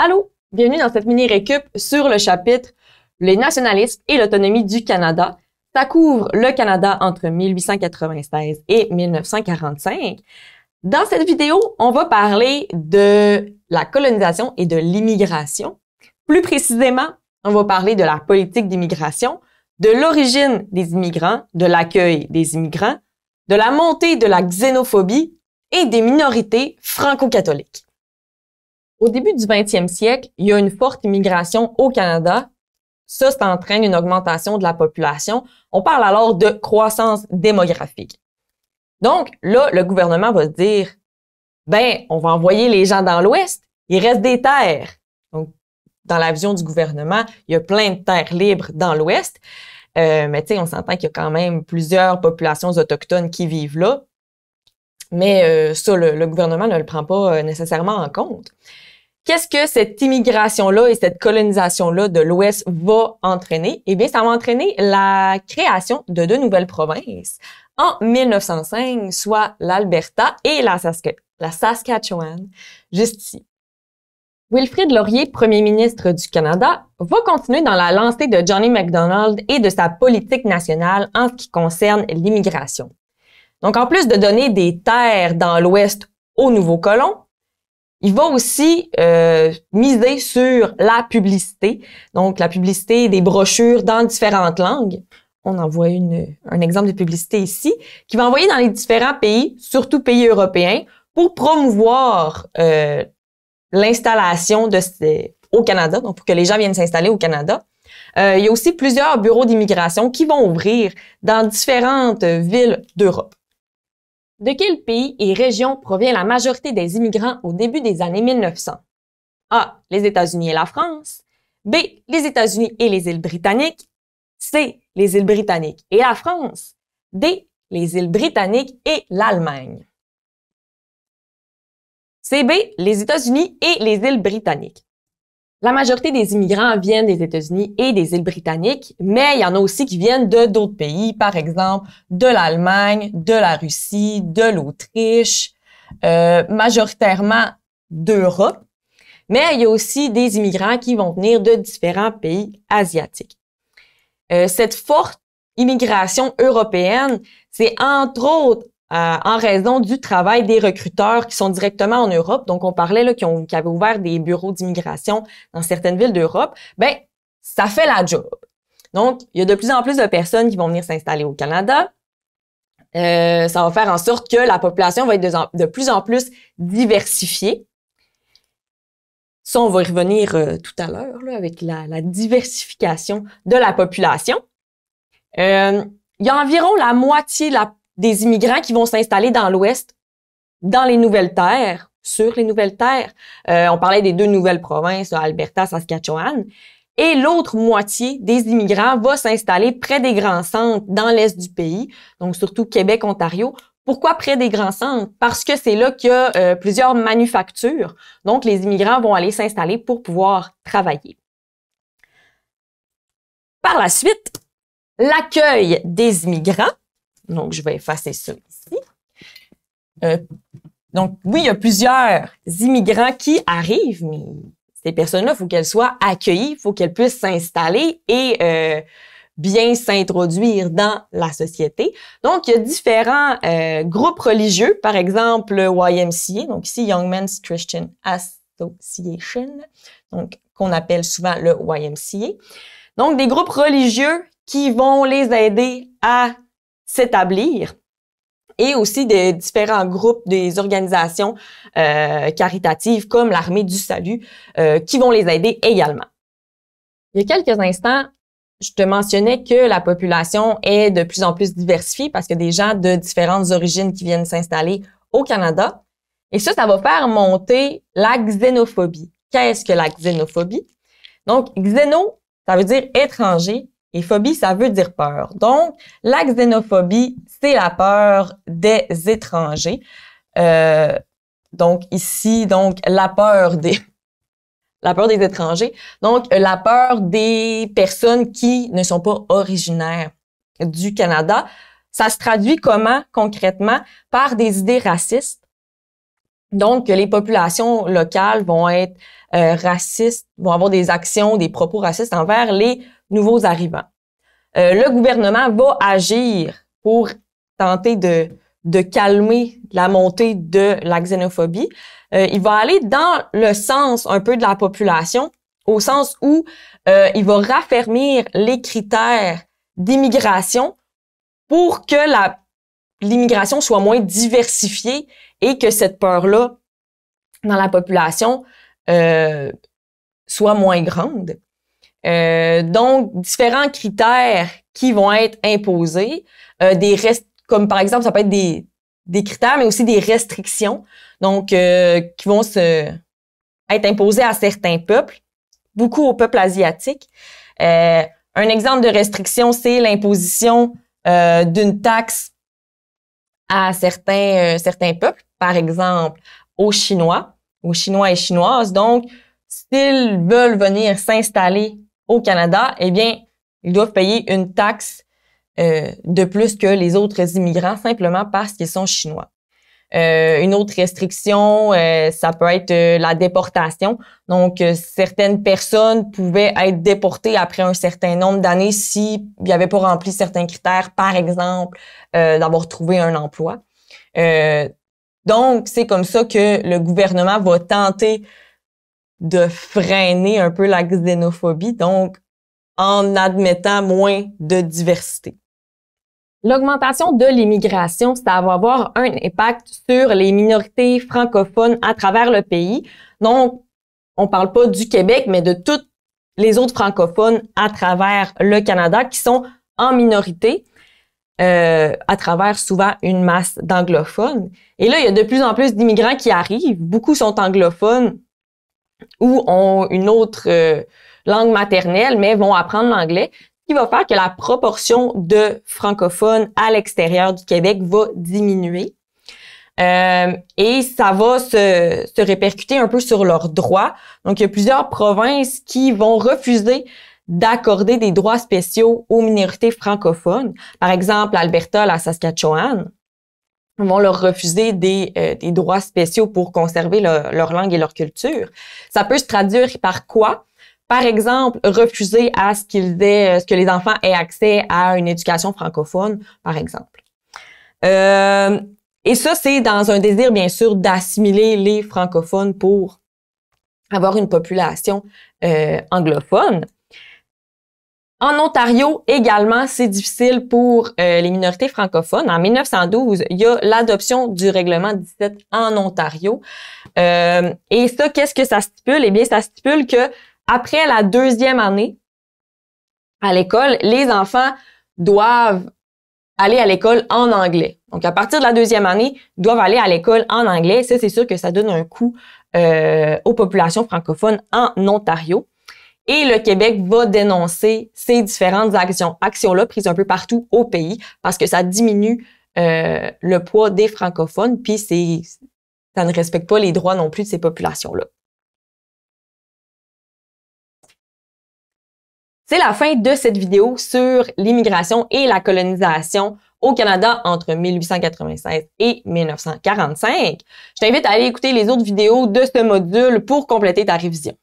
Allô, bienvenue dans cette mini récup sur le chapitre Les nationalistes et l'autonomie du Canada. Ça couvre le Canada entre 1896 et 1945. Dans cette vidéo, on va parler de la colonisation et de l'immigration. Plus précisément, on va parler de la politique d'immigration, de l'origine des immigrants, de l'accueil des immigrants, de la montée de la xénophobie et des minorités franco-catholiques. Au début du 20e siècle, il y a une forte immigration au Canada. Ça, ça entraîne une augmentation de la population. On parle alors de croissance démographique. Donc, là, le gouvernement va se dire, ben, on va envoyer les gens dans l'Ouest. Il reste des terres. Donc, dans la vision du gouvernement, il y a plein de terres libres dans l'Ouest. Euh, mais tu sais, on s'entend qu'il y a quand même plusieurs populations autochtones qui vivent là. Mais euh, ça, le, gouvernement ne le prend pas euh, nécessairement en compte. Qu'est-ce que cette immigration-là et cette colonisation-là de l'Ouest va entraîner? Eh bien, ça va entraîner la création de deux nouvelles provinces en 1905, soit l'Alberta et la, Saskatchewan, juste ici. Wilfrid Laurier, premier ministre du Canada, va continuer dans la lancée de Johnny MacDonald et de sa politique nationale en ce qui concerne l'immigration. Donc, en plus de donner des terres dans l'Ouest aux nouveaux colons, il va aussi euh, miser sur la publicité, donc la publicité des brochures dans différentes langues. On en voit une, un exemple de publicité ici, qui va envoyer dans les différents pays, surtout pays européens, pour promouvoir euh, l'installation de au Canada, donc pour que les gens viennent s'installer au Canada. Euh, il y a aussi plusieurs bureaux d'immigration qui vont ouvrir dans différentes villes d'Europe. De quel pays et région provient la majorité des immigrants au début des années 1900? A. Les États-Unis et la France. B. Les États-Unis et les îles britanniques. C. Les îles britanniques et la France. D. Les îles britanniques et l'Allemagne. C. B. Les États-Unis et les îles britanniques. La majorité des immigrants viennent des États-Unis et des îles britanniques, mais il y en a aussi qui viennent de d'autres pays, par exemple de l'Allemagne, de la Russie, de l'Autriche, euh, majoritairement d'Europe, mais il y a aussi des immigrants qui vont venir de différents pays asiatiques. Euh, cette forte immigration européenne, c'est entre autres euh, en raison du travail des recruteurs qui sont directement en Europe. Donc, on parlait là, qui, qui avaient ouvert des bureaux d'immigration dans certaines villes d'Europe. Ben, ça fait la job. Donc, il y a de plus en plus de personnes qui vont venir s'installer au Canada. Euh, ça va faire en sorte que la population va être de, plus en plus diversifiée. Ça, on va y revenir euh, tout à l'heure avec la, diversification de la population. il y a environ la moitié de la des immigrants qui vont s'installer dans l'Ouest, dans les nouvelles terres, sur les nouvelles terres. Euh, on parlait des deux nouvelles provinces, Alberta, Saskatchewan. Et l'autre moitié des immigrants va s'installer près des grands centres dans l'Est du pays, donc surtout Québec, Ontario, pourquoi près des grands centres? Parce que c'est là qu'il y a euh, plusieurs manufactures. Donc, les immigrants vont aller s'installer pour pouvoir travailler. Par la suite, l'accueil des immigrants donc, je vais effacer ça ici. Euh, donc, oui, il y a plusieurs immigrants qui arrivent, mais ces personnes-là, il faut qu'elles soient accueillies, il faut qu'elles puissent s'installer et euh, bien s'introduire dans la société. Donc, il y a différents euh, groupes religieux, par exemple le YMCA, donc ici Young Men's Christian Association, donc qu'on appelle souvent le YMCA. Donc, des groupes religieux qui vont les aider à s'établir et aussi des différents groupes, des organisations euh, caritatives comme l'Armée du Salut euh, qui vont les aider également. Il y a quelques instants, je te mentionnais que la population est de plus en plus diversifiée parce que des gens de différentes origines qui viennent s'installer au Canada. Et ça, ça va faire monter la xénophobie. Qu'est-ce que la xénophobie? Donc, xéno, ça veut dire étranger et phobie, ça veut dire peur. Donc, la xénophobie, c'est la peur des étrangers. Euh, donc ici, donc la peur des la peur des étrangers. Donc la peur des personnes qui ne sont pas originaires du Canada. Ça se traduit comment concrètement par des idées racistes. Donc les populations locales vont être euh, racistes, vont avoir des actions, des propos racistes envers les nouveaux arrivants. Euh, le gouvernement va agir pour tenter de, calmer la montée de la xénophobie. Euh, il va aller dans le sens un peu de la population, au sens où euh, il va raffermir les critères d'immigration pour que l'immigration soit moins diversifiée et que cette peur-là dans la population soit moins grande. Euh, donc, différents critères qui vont être imposés, euh, des restes, comme par exemple, ça peut être des, des critères, mais aussi des restrictions, donc euh, qui vont se être imposées à certains peuples, beaucoup au peuple asiatique. un exemple de restriction, c'est l'imposition d'une taxe à certains certains peuples, par exemple aux Chinois, aux Chinois et Chinoises. Donc, s'ils veulent venir s'installer au Canada, eh bien, ils doivent payer une taxe euh, de plus que les autres immigrants simplement parce qu'ils sont chinois. Euh, une autre restriction, euh, ça peut être la déportation. Donc, certaines personnes pouvaient être déportées après un certain nombre d'années n'y avait pas rempli certains critères, par exemple, d'avoir trouvé un emploi. donc, c'est comme ça que le gouvernement va tenter de freiner un peu la xénophobie, donc en admettant moins de diversité. L'augmentation de l'immigration, ça va avoir un impact sur les minorités francophones à travers le pays. Donc, on ne parle pas du Québec, mais de toutes les autres francophones à travers le Canada qui sont en minorité. Euh, à travers souvent une masse d'anglophones. Et là, il y a de plus en plus d'immigrants qui arrivent. Beaucoup sont anglophones, ou ont une autre euh, langue maternelle, mais vont apprendre l'anglais, ce qui va faire que la proportion de francophones à l'extérieur du Québec va diminuer. Euh, et ça va se, se, répercuter un peu sur leurs droits. Donc, il y a plusieurs provinces qui vont refuser d'accorder des droits spéciaux aux minorités francophones. Par exemple, l'Alberta, la Saskatchewan vont leur refuser des, euh, des droits spéciaux pour conserver leur langue et leur culture. Ça peut se traduire par quoi? Par exemple, refuser à ce qu'ils aient, euh, ce que les enfants aient accès à une éducation francophone, par exemple. Euh, et ça, c'est dans un désir, bien sûr, d'assimiler les francophones pour avoir une population euh, anglophone. En Ontario également, c'est difficile pour euh, les minorités francophones. En 1912, il y a l'adoption du règlement 17 en Ontario. Euh, et ça, qu'est-ce que ça stipule Eh bien, ça stipule que après la deuxième année à l'école, les enfants doivent aller à l'école en anglais. Donc, à partir de la deuxième année, doivent aller à l'école en anglais. Ça, c'est sûr que ça donne un coup euh, aux populations francophones en Ontario. Et le Québec va dénoncer ces différentes actions, actions-là prises un peu partout au pays parce que ça diminue euh, le poids des francophones, puis ça ne respecte pas les droits non plus de ces populations-là. C'est la fin de cette vidéo sur l'immigration et la colonisation au Canada entre 1896 et 1945. Je t'invite à aller écouter les autres vidéos de ce module pour compléter ta révision.